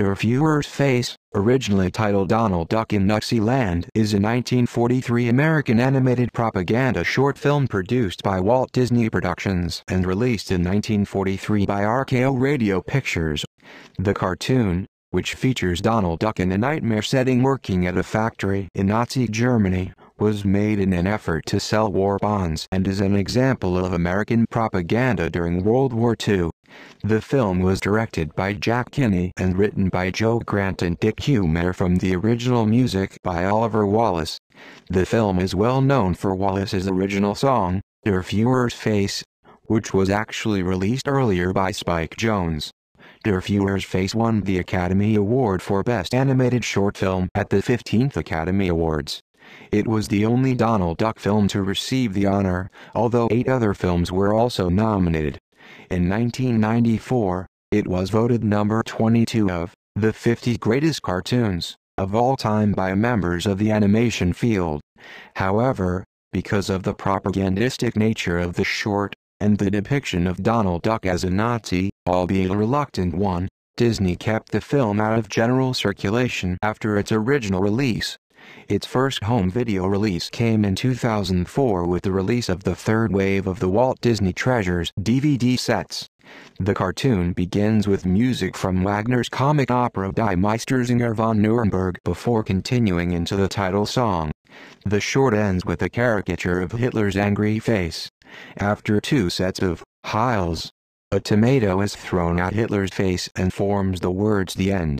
Their Viewer's Face, originally titled Donald Duck in Nuxie Land, is a 1943 American animated propaganda short film produced by Walt Disney Productions and released in 1943 by RKO Radio Pictures. The cartoon, which features Donald Duck in a nightmare setting working at a factory in Nazi Germany, was made in an effort to sell war bonds and is an example of American propaganda during World War II. The film was directed by Jack Kinney and written by Joe Grant and Dick Humer from the original music by Oliver Wallace. The film is well known for Wallace's original song, Der Fuhrer's Face, which was actually released earlier by Spike Jones. Der Fuhrer's Face won the Academy Award for Best Animated Short Film at the 15th Academy Awards. It was the only Donald Duck film to receive the honor, although eight other films were also nominated. In 1994, it was voted number 22 of the 50 greatest cartoons of all time by members of the animation field. However, because of the propagandistic nature of the short, and the depiction of Donald Duck as a Nazi, albeit a reluctant one, Disney kept the film out of general circulation after its original release. Its first home video release came in 2004 with the release of the third wave of the Walt Disney Treasures DVD sets. The cartoon begins with music from Wagner's comic opera Die Meistersinger von Nuremberg before continuing into the title song. The short ends with a caricature of Hitler's angry face. After two sets of Heils, a tomato is thrown at Hitler's face and forms the words the end.